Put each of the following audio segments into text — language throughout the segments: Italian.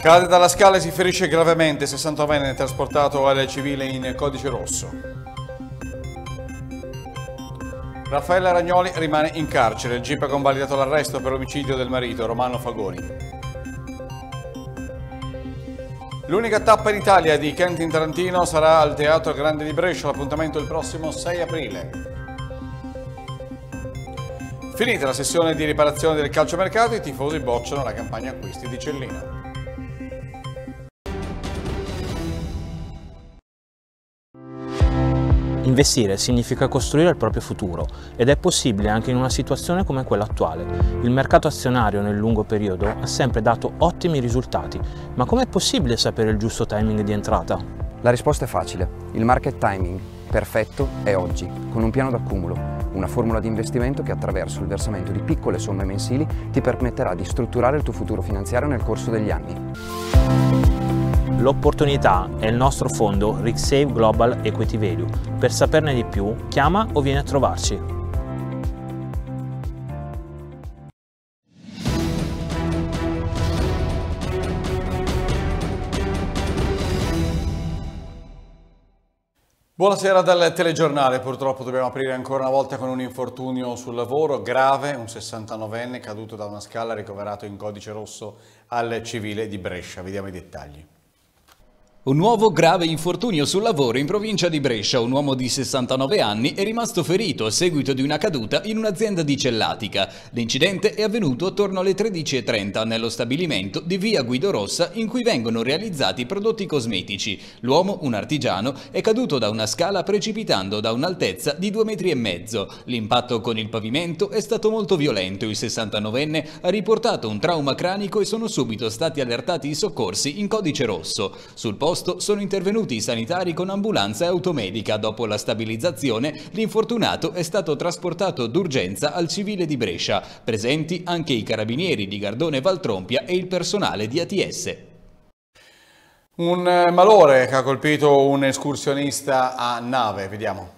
Cade dalla scala e si ferisce gravemente, 69enne trasportato alla civile in codice rosso. Raffaella Ragnoli rimane in carcere, il GIP ha convalidato l'arresto per omicidio del marito Romano Fagoni. L'unica tappa in Italia di Kentin Tarantino sarà al Teatro Grande di Brescia, l'appuntamento il prossimo 6 aprile. Finita la sessione di riparazione del calciomercato, i tifosi bocciano la campagna acquisti di Cellina. Investire significa costruire il proprio futuro ed è possibile anche in una situazione come quella attuale. Il mercato azionario nel lungo periodo ha sempre dato ottimi risultati, ma com'è possibile sapere il giusto timing di entrata? La risposta è facile. Il market timing perfetto è oggi, con un piano d'accumulo una formula di investimento che attraverso il versamento di piccole somme mensili ti permetterà di strutturare il tuo futuro finanziario nel corso degli anni. L'opportunità è il nostro fondo RigSave Global Equity Value. Per saperne di più, chiama o vieni a trovarci. Buonasera dal telegiornale, purtroppo dobbiamo aprire ancora una volta con un infortunio sul lavoro grave, un 69enne caduto da una scala ricoverato in codice rosso al civile di Brescia. Vediamo i dettagli. Un nuovo grave infortunio sul lavoro in provincia di Brescia. Un uomo di 69 anni è rimasto ferito a seguito di una caduta in un'azienda di Cellatica. L'incidente è avvenuto attorno alle 13.30 nello stabilimento di via Guido Rossa in cui vengono realizzati prodotti cosmetici. L'uomo, un artigiano, è caduto da una scala precipitando da un'altezza di 2,5 metri. L'impatto con il pavimento è stato molto violento. Il 69enne ha riportato un trauma cranico e sono subito stati allertati i soccorsi in codice rosso. Sul posto posto sono intervenuti i sanitari con ambulanza e automedica. Dopo la stabilizzazione, l'infortunato è stato trasportato d'urgenza al civile di Brescia. Presenti anche i carabinieri di Gardone Valtrompia e il personale di ATS. Un eh, malore che ha colpito un escursionista a nave, vediamo.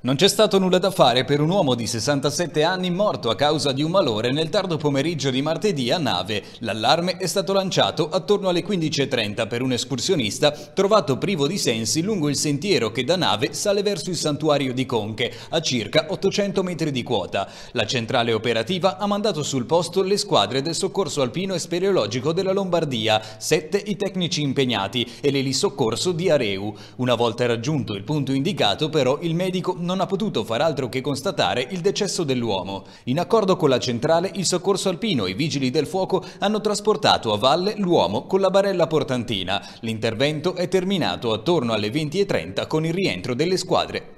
Non c'è stato nulla da fare per un uomo di 67 anni morto a causa di un malore nel tardo pomeriggio di martedì a Nave. L'allarme è stato lanciato attorno alle 15.30 per un escursionista trovato privo di sensi lungo il sentiero che da Nave sale verso il santuario di Conche, a circa 800 metri di quota. La centrale operativa ha mandato sul posto le squadre del soccorso alpino e speleologico della Lombardia, sette i tecnici impegnati e l'elisoccorso di Areu. Una volta raggiunto il punto indicato però il medico non non ha potuto far altro che constatare il decesso dell'uomo. In accordo con la centrale, il soccorso alpino e i vigili del fuoco hanno trasportato a valle l'uomo con la barella portantina. L'intervento è terminato attorno alle 20.30 con il rientro delle squadre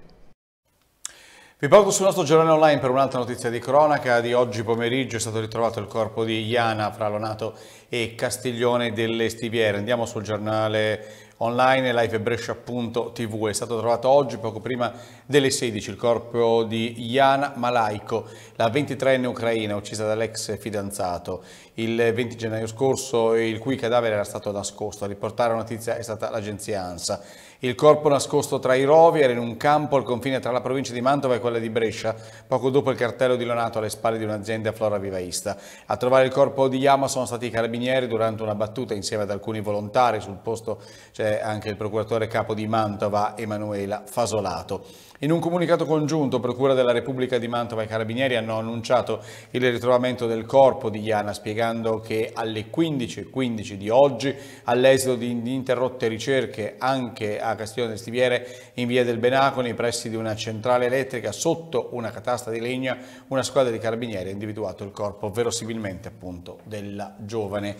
vi porto sul nostro giornale online per un'altra notizia di cronaca. Di oggi pomeriggio è stato ritrovato il corpo di Iana fra Lonato e Castiglione delle Stiviere. Andiamo sul giornale online livebrescia.tv. È stato trovato oggi, poco prima delle 16, il corpo di Iana Malaiko, la 23enne ucraina uccisa dall'ex fidanzato il 20 gennaio scorso, il cui cadavere era stato nascosto. A riportare la notizia è stata l'agenzia ANSA. Il corpo nascosto tra i rovi era in un campo al confine tra la provincia di Mantova e quella di Brescia, poco dopo il cartello di Leonato alle spalle di un'azienda flora floravivaista. A trovare il corpo di Yama sono stati i carabinieri durante una battuta insieme ad alcuni volontari. Sul posto c'è anche il procuratore capo di Mantova, Emanuela Fasolato. In un comunicato congiunto, Procura della Repubblica di Mantova e Carabinieri hanno annunciato il ritrovamento del corpo di Iana, spiegando che alle 15.15 .15 di oggi, all'esito di interrotte ricerche anche a Castiglione del Stiviere, in via del Benaco, nei pressi di una centrale elettrica, sotto una catasta di legna, una squadra di carabinieri ha individuato il corpo, verosimilmente appunto, della giovane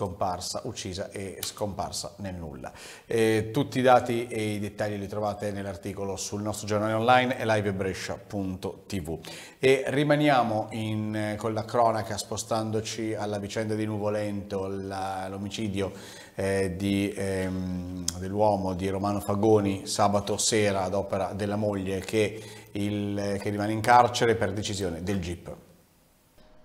scomparsa, uccisa e scomparsa nel nulla. Eh, tutti i dati e i dettagli li trovate nell'articolo sul nostro giornale online e livebrescia.tv. E rimaniamo in, con la cronaca spostandoci alla vicenda di Nuvolento, l'omicidio eh, ehm, dell'uomo di Romano Fagoni sabato sera ad opera della moglie che, il, che rimane in carcere per decisione del GIP.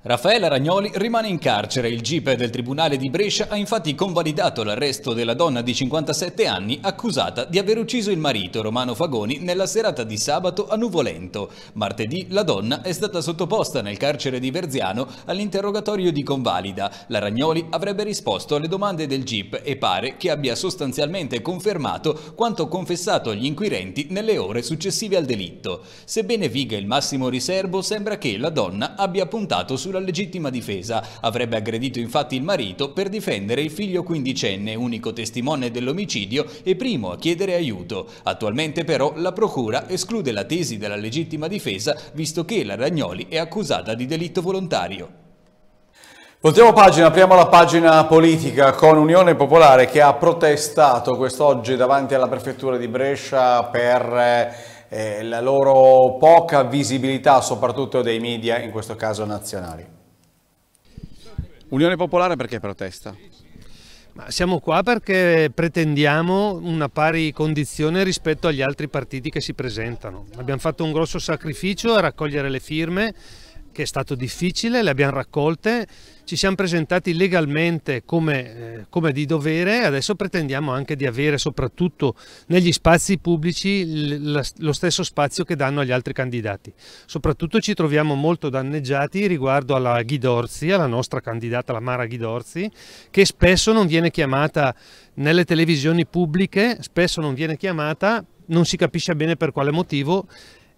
Raffaella Ragnoli rimane in carcere. Il GIP del Tribunale di Brescia ha infatti convalidato l'arresto della donna di 57 anni accusata di aver ucciso il marito Romano Fagoni nella serata di sabato a Nuvolento. Martedì la donna è stata sottoposta nel carcere di Verziano all'interrogatorio di convalida. La Ragnoli avrebbe risposto alle domande del GIP e pare che abbia sostanzialmente confermato quanto confessato agli inquirenti nelle ore successive al delitto. Sebbene viga il massimo riservo, sembra che la donna abbia puntato sulla sulla legittima difesa. Avrebbe aggredito infatti il marito per difendere il figlio quindicenne, unico testimone dell'omicidio e primo a chiedere aiuto. Attualmente però la procura esclude la tesi della legittima difesa visto che la Ragnoli è accusata di delitto volontario. Voltiamo pagina, apriamo la pagina politica con Unione Popolare che ha protestato quest'oggi davanti alla prefettura di Brescia per eh, eh, la loro poca visibilità, soprattutto dei media, in questo caso nazionali. Unione Popolare perché protesta? Ma siamo qua perché pretendiamo una pari condizione rispetto agli altri partiti che si presentano. Abbiamo fatto un grosso sacrificio a raccogliere le firme che è stato difficile, le abbiamo raccolte, ci siamo presentati legalmente come, eh, come di dovere e adesso pretendiamo anche di avere soprattutto negli spazi pubblici lo stesso spazio che danno agli altri candidati. Soprattutto ci troviamo molto danneggiati riguardo alla Ghidorzi, alla nostra candidata, la Mara Ghidorzi, che spesso non viene chiamata nelle televisioni pubbliche, spesso non viene chiamata, non si capisce bene per quale motivo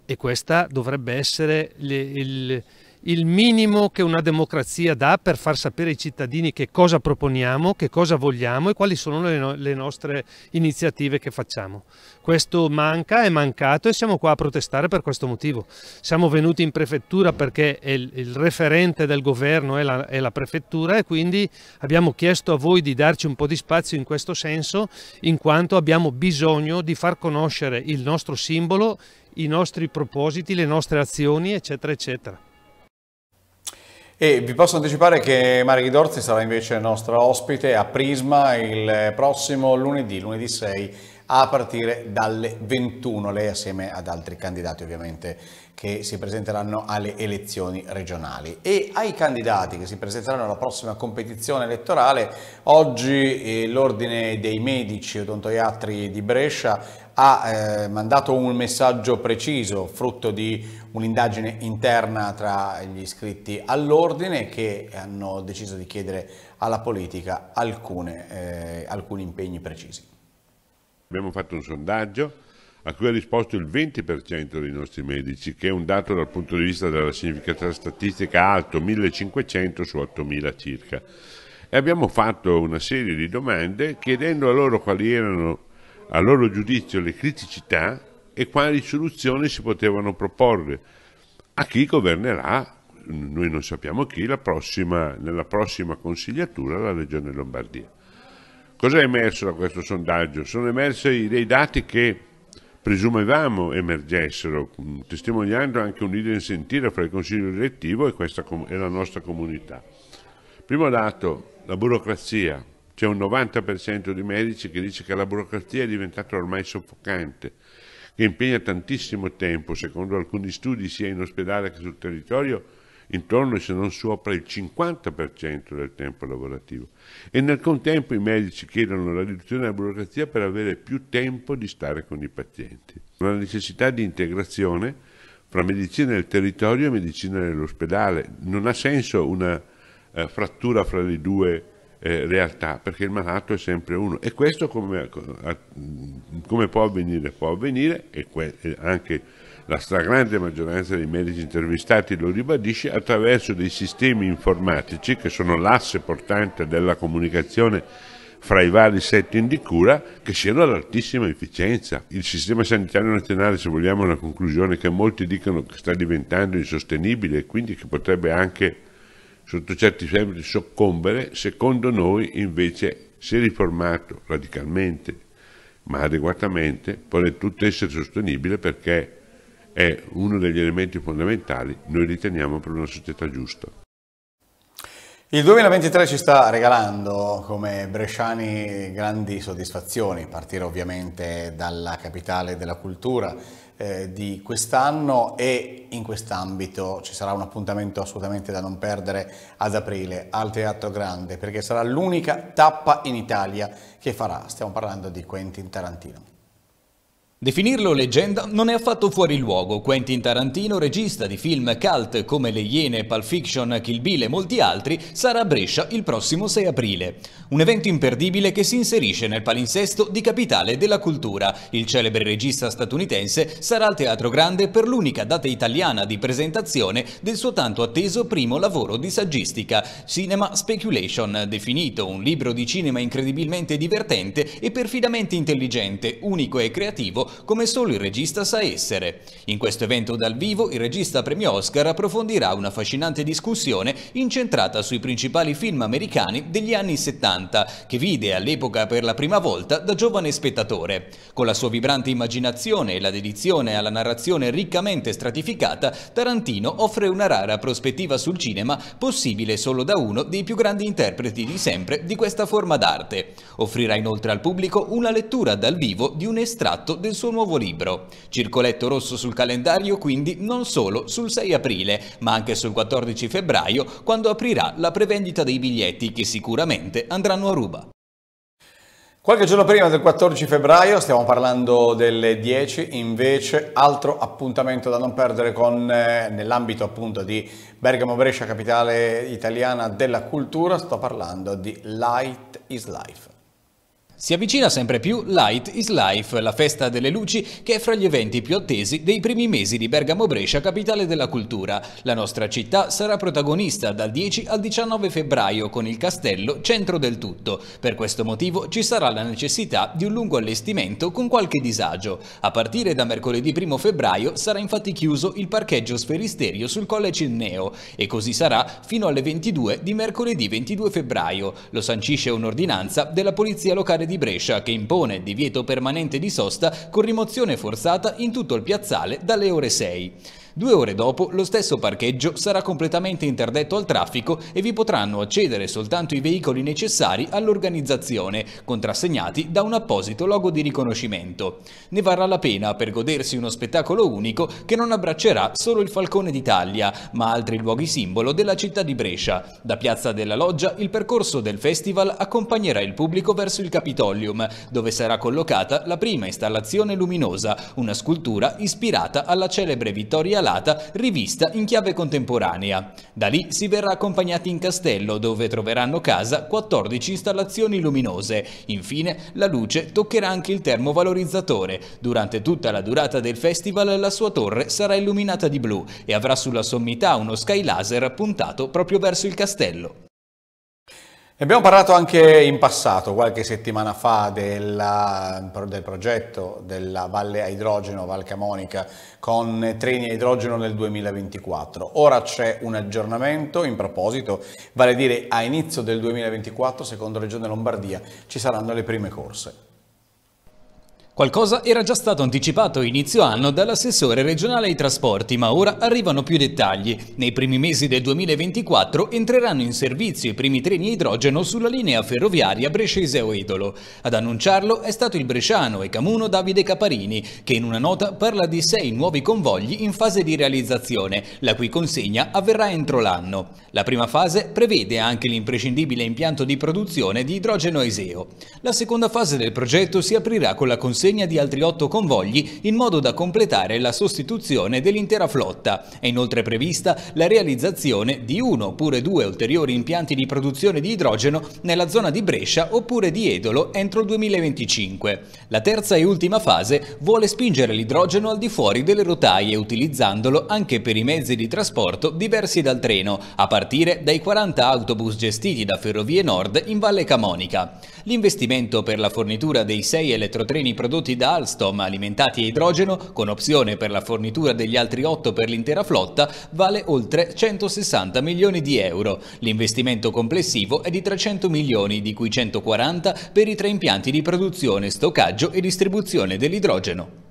e questa dovrebbe essere il, il il minimo che una democrazia dà per far sapere ai cittadini che cosa proponiamo, che cosa vogliamo e quali sono le, no le nostre iniziative che facciamo. Questo manca, è mancato e siamo qua a protestare per questo motivo. Siamo venuti in prefettura perché il, il referente del governo è la, è la prefettura e quindi abbiamo chiesto a voi di darci un po' di spazio in questo senso in quanto abbiamo bisogno di far conoscere il nostro simbolo, i nostri propositi, le nostre azioni eccetera eccetera. E vi posso anticipare che Mari Ghidorzi sarà invece nostra ospite a Prisma il prossimo lunedì, lunedì 6, a partire dalle 21, lei assieme ad altri candidati ovviamente che si presenteranno alle elezioni regionali. E ai candidati che si presenteranno alla prossima competizione elettorale, oggi eh, l'Ordine dei Medici Odontoiatri di Brescia ha eh, mandato un messaggio preciso, frutto di un'indagine interna tra gli iscritti all'ordine che hanno deciso di chiedere alla politica alcune, eh, alcuni impegni precisi. Abbiamo fatto un sondaggio a cui ha risposto il 20% dei nostri medici, che è un dato dal punto di vista della significativa statistica alto, 1500 su 8000 circa. E abbiamo fatto una serie di domande chiedendo a loro quali erano a loro giudizio le criticità e quali soluzioni si potevano proporre a chi governerà, noi non sappiamo chi, prossima, nella prossima consigliatura la Regione Lombardia. Cosa è emerso da questo sondaggio? Sono emersi dei dati che presumevamo emergessero, mm, testimoniando anche un leader in sentire fra il Consiglio direttivo e, questa, e la nostra comunità. Primo dato, la burocrazia. C'è un 90% di medici che dice che la burocrazia è diventata ormai soffocante che impegna tantissimo tempo, secondo alcuni studi sia in ospedale che sul territorio, intorno se non sopra il 50% del tempo lavorativo. E nel contempo i medici chiedono la riduzione della burocrazia per avere più tempo di stare con i pazienti. La necessità di integrazione fra medicina del territorio e medicina dell'ospedale. Non ha senso una eh, frattura fra le due eh, realtà, perché il malato è sempre uno. E questo come, come può avvenire? Può avvenire, e anche la stragrande maggioranza dei medici intervistati lo ribadisce, attraverso dei sistemi informatici che sono l'asse portante della comunicazione fra i vari setting di cura che siano ad altissima efficienza. Il sistema sanitario nazionale, se vogliamo, è una conclusione che molti dicono che sta diventando insostenibile e quindi che potrebbe anche sotto certi sembrano soccombere, secondo noi invece se riformato radicalmente, ma adeguatamente, può del tutto essere sostenibile perché è uno degli elementi fondamentali, noi riteniamo, per una società giusta. Il 2023 ci sta regalando come bresciani grandi soddisfazioni, partire ovviamente dalla capitale della cultura eh, di quest'anno e in quest'ambito ci sarà un appuntamento assolutamente da non perdere ad aprile al Teatro Grande perché sarà l'unica tappa in Italia che farà, stiamo parlando di Quentin Tarantino. Definirlo leggenda non è affatto fuori luogo. Quentin Tarantino, regista di film cult come Le Iene, Pulp Fiction, Kill Bill e molti altri, sarà a Brescia il prossimo 6 aprile. Un evento imperdibile che si inserisce nel palinsesto di Capitale della Cultura. Il celebre regista statunitense sarà al Teatro Grande per l'unica data italiana di presentazione del suo tanto atteso primo lavoro di saggistica, Cinema Speculation, definito un libro di cinema incredibilmente divertente e perfidamente intelligente, unico e creativo come solo il regista sa essere. In questo evento dal vivo il regista premio Oscar approfondirà una affascinante discussione incentrata sui principali film americani degli anni 70 che vide all'epoca per la prima volta da giovane spettatore. Con la sua vibrante immaginazione e la dedizione alla narrazione riccamente stratificata, Tarantino offre una rara prospettiva sul cinema possibile solo da uno dei più grandi interpreti di sempre di questa forma d'arte. Offrirà inoltre al pubblico una lettura dal vivo di un estratto del suo nuovo libro. Circoletto rosso sul calendario quindi non solo sul 6 aprile, ma anche sul 14 febbraio, quando aprirà la prevendita dei biglietti che sicuramente andranno a ruba. Qualche giorno prima del 14 febbraio, stiamo parlando delle 10, invece altro appuntamento da non perdere con, eh, nell'ambito appunto di Bergamo Brescia, capitale italiana della cultura, sto parlando di Light is Life. Si avvicina sempre più Light is Life, la festa delle luci che è fra gli eventi più attesi dei primi mesi di Bergamo Brescia, capitale della cultura. La nostra città sarà protagonista dal 10 al 19 febbraio con il castello centro del tutto. Per questo motivo ci sarà la necessità di un lungo allestimento con qualche disagio. A partire da mercoledì 1 febbraio sarà infatti chiuso il parcheggio sferisterio sul Colle Cilneo e così sarà fino alle 22 di mercoledì 22 febbraio. Lo sancisce un'ordinanza della Polizia Locale di Brescia che impone divieto permanente di sosta con rimozione forzata in tutto il piazzale dalle ore 6. Due ore dopo lo stesso parcheggio sarà completamente interdetto al traffico e vi potranno accedere soltanto i veicoli necessari all'organizzazione, contrassegnati da un apposito logo di riconoscimento. Ne varrà la pena per godersi uno spettacolo unico che non abbraccerà solo il Falcone d'Italia, ma altri luoghi simbolo della città di Brescia. Da Piazza della Loggia il percorso del festival accompagnerà il pubblico verso il Capitolium, dove sarà collocata la prima installazione luminosa, una scultura ispirata alla celebre vittoria scalata rivista in chiave contemporanea. Da lì si verrà accompagnati in castello dove troveranno casa 14 installazioni luminose. Infine la luce toccherà anche il termovalorizzatore. Durante tutta la durata del festival la sua torre sarà illuminata di blu e avrà sulla sommità uno sky laser puntato proprio verso il castello abbiamo parlato anche in passato, qualche settimana fa, della, del progetto della Valle a Idrogeno, Val Camonica, con treni a idrogeno nel 2024. Ora c'è un aggiornamento in proposito, vale a dire a inizio del 2024, secondo Regione Lombardia, ci saranno le prime corse. Qualcosa era già stato anticipato inizio anno dall'assessore regionale ai trasporti, ma ora arrivano più dettagli. Nei primi mesi del 2024 entreranno in servizio i primi treni a idrogeno sulla linea ferroviaria Brescese-Oedolo. Ad annunciarlo è stato il bresciano e camuno Davide Caparini, che in una nota parla di sei nuovi convogli in fase di realizzazione, la cui consegna avverrà entro l'anno. La prima fase prevede anche l'imprescindibile impianto di produzione di idrogeno Eseo. La seconda fase del progetto si aprirà con la consegna consegna di altri otto convogli in modo da completare la sostituzione dell'intera flotta. È inoltre prevista la realizzazione di uno oppure due ulteriori impianti di produzione di idrogeno nella zona di Brescia oppure di Edolo entro il 2025. La terza e ultima fase vuole spingere l'idrogeno al di fuori delle rotaie utilizzandolo anche per i mezzi di trasporto diversi dal treno, a partire dai 40 autobus gestiti da Ferrovie Nord in Valle Camonica. L'investimento per la fornitura dei sei elettrotreni prodotti da Alstom alimentati a idrogeno, con opzione per la fornitura degli altri otto per l'intera flotta, vale oltre 160 milioni di euro. L'investimento complessivo è di 300 milioni, di cui 140 per i tre impianti di produzione, stoccaggio e distribuzione dell'idrogeno.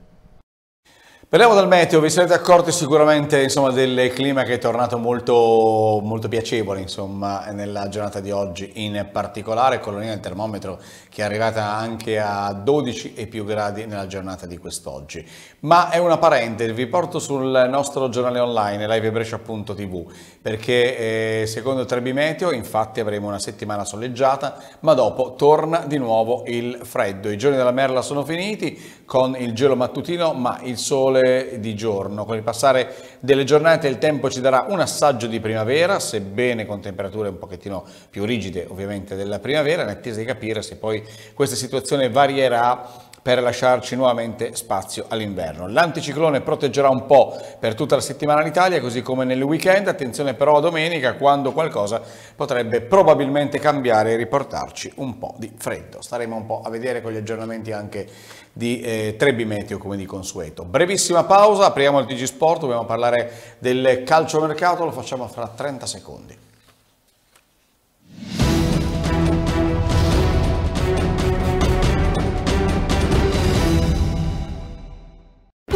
Parliamo dal meteo, vi siete accorti sicuramente insomma, del clima che è tornato molto, molto piacevole insomma, nella giornata di oggi, in particolare con l'unità del termometro che è arrivata anche a 12 e più gradi nella giornata di quest'oggi. Ma è una parente, vi porto sul nostro giornale online livebrescia.tv perché eh, secondo il Trebimeteo infatti avremo una settimana soleggiata ma dopo torna di nuovo il freddo. I giorni della merla sono finiti con il gelo mattutino ma il sole sole di giorno. Con il passare delle giornate il tempo ci darà un assaggio di primavera, sebbene con temperature un pochettino più rigide ovviamente della primavera, in attesa di capire se poi questa situazione varierà per lasciarci nuovamente spazio all'inverno. L'anticiclone proteggerà un po' per tutta la settimana l'Italia, così come nel weekend, attenzione però a domenica quando qualcosa potrebbe probabilmente cambiare e riportarci un po' di freddo. Staremo un po' a vedere con gli aggiornamenti anche di eh, Trebi Meteo come di consueto. Brevissima pausa, apriamo il TG Sport, dobbiamo parlare del calciomercato, lo facciamo fra 30 secondi.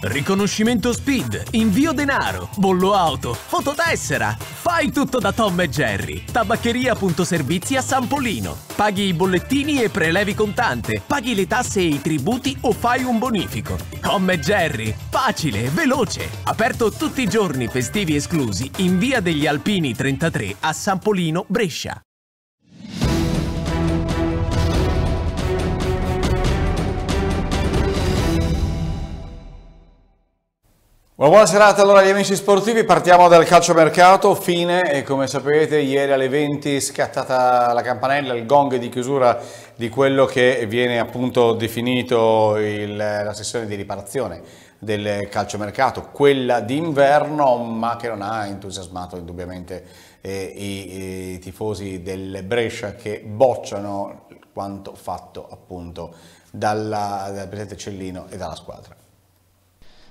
Riconoscimento speed, invio denaro, bollo auto, fototessera. Fai tutto da Tom e Jerry. Tabaccheria.servizi a San Polino. Paghi i bollettini e prelevi contante. Paghi le tasse e i tributi o fai un bonifico. Tom e Jerry. Facile, veloce. Aperto tutti i giorni, festivi esclusi, in via degli Alpini 33 a San Polino, Brescia. Una buona serata allora agli amici sportivi, partiamo dal calciomercato, fine e come sapete ieri alle 20 è scattata la campanella, il gong di chiusura di quello che viene appunto definito il, la sessione di riparazione del calciomercato, quella d'inverno ma che non ha entusiasmato indubbiamente eh, i, i tifosi del Brescia che bocciano quanto fatto appunto dalla, dal presidente Cellino e dalla squadra.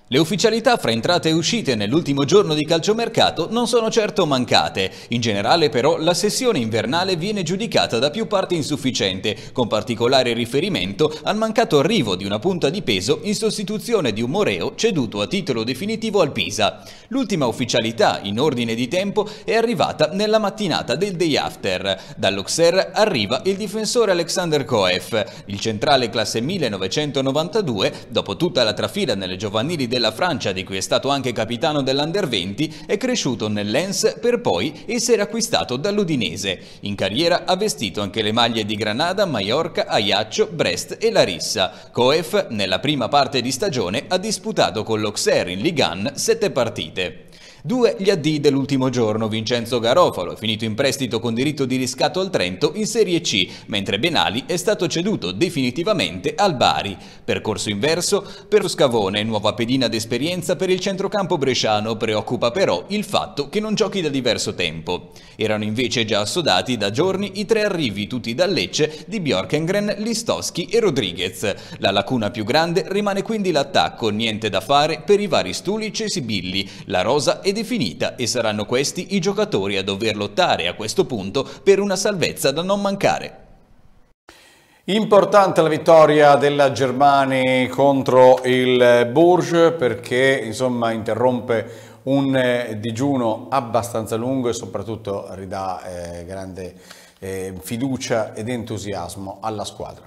Le ufficialità fra entrate e uscite nell'ultimo giorno di calciomercato non sono certo mancate. In generale però la sessione invernale viene giudicata da più parti insufficiente, con particolare riferimento al mancato arrivo di una punta di peso in sostituzione di un Moreo ceduto a titolo definitivo al Pisa. L'ultima ufficialità, in ordine di tempo, è arrivata nella mattinata del day after. Dall'Oxer arriva il difensore Alexander Koef. Il centrale classe 1992, dopo tutta la trafila nelle giovanili del della Francia di cui è stato anche capitano dell'Under 20, è cresciuto nell'Ens per poi essere acquistato dall'Udinese. In carriera ha vestito anche le maglie di Granada, Mallorca, Ajaccio, Brest e Larissa. Coef nella prima parte di stagione ha disputato con l'Auxerre in Ligue 1 sette partite. Due gli addì dell'ultimo giorno, Vincenzo Garofalo, è finito in prestito con diritto di riscatto al Trento in Serie C, mentre Benali è stato ceduto definitivamente al Bari. Percorso inverso per Scavone, nuova pedina d'esperienza per il centrocampo bresciano, preoccupa però il fatto che non giochi da diverso tempo. Erano invece già assodati da giorni i tre arrivi tutti da Lecce di Bjorkengren, Listowski e Rodriguez. La lacuna più grande rimane quindi l'attacco, niente da fare per i vari Stulic e Sibilli. La rosa è ed è finita e saranno questi i giocatori a dover lottare a questo punto per una salvezza da non mancare. Importante la vittoria della Germania contro il Bourges perché insomma, interrompe un eh, digiuno abbastanza lungo e soprattutto ridà eh, grande eh, fiducia ed entusiasmo alla squadra.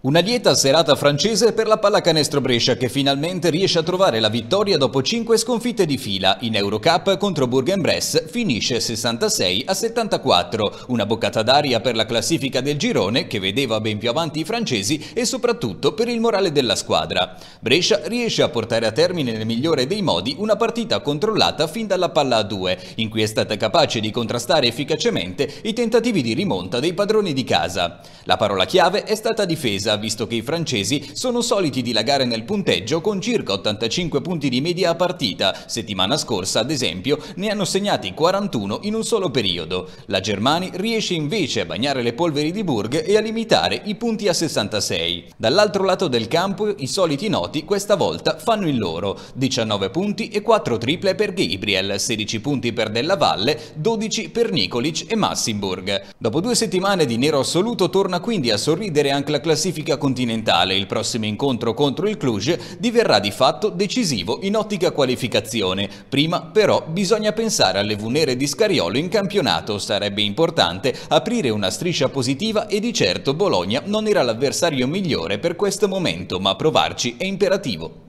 Una lieta serata francese per la pallacanestro Brescia che finalmente riesce a trovare la vittoria dopo 5 sconfitte di fila. In Eurocup contro Bourg-en-Bresse finisce 66 a 74, una boccata d'aria per la classifica del girone che vedeva ben più avanti i francesi e soprattutto per il morale della squadra. Brescia riesce a portare a termine nel migliore dei modi una partita controllata fin dalla palla a 2, in cui è stata capace di contrastare efficacemente i tentativi di rimonta dei padroni di casa. La parola chiave è stata difesa difesa, visto che i francesi sono soliti dilagare nel punteggio con circa 85 punti di media a partita, settimana scorsa ad esempio ne hanno segnati 41 in un solo periodo. La Germania riesce invece a bagnare le polveri di Burg e a limitare i punti a 66. Dall'altro lato del campo i soliti noti questa volta fanno il loro, 19 punti e 4 triple per Gabriel, 16 punti per Della Valle, 12 per Nikolic e Massimburg. Dopo due settimane di nero assoluto torna quindi a sorridere anche la classifica classifica continentale. Il prossimo incontro contro il Cluj diverrà di fatto decisivo in ottica qualificazione. Prima però bisogna pensare alle vunere di Scariolo in campionato. Sarebbe importante aprire una striscia positiva e di certo Bologna non era l'avversario migliore per questo momento, ma provarci è imperativo.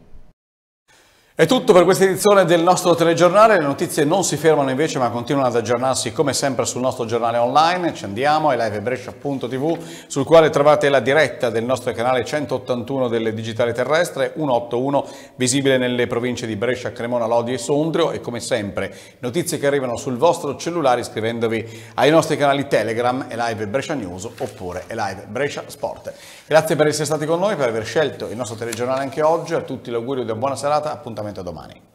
È tutto per questa edizione del nostro telegiornale, le notizie non si fermano invece ma continuano ad aggiornarsi come sempre sul nostro giornale online, ci andiamo, è livebrescia.tv sul quale trovate la diretta del nostro canale 181 del Digitale Terrestre, 181 visibile nelle province di Brescia, Cremona, Lodi e Sondrio e come sempre notizie che arrivano sul vostro cellulare iscrivendovi ai nostri canali Telegram, e Live Brescia News oppure e Live Brescia Sport. Grazie per essere stati con noi, per aver scelto il nostro telegiornale anche oggi, a tutti l'augurio di una buona serata, appuntamento appuntamento domani.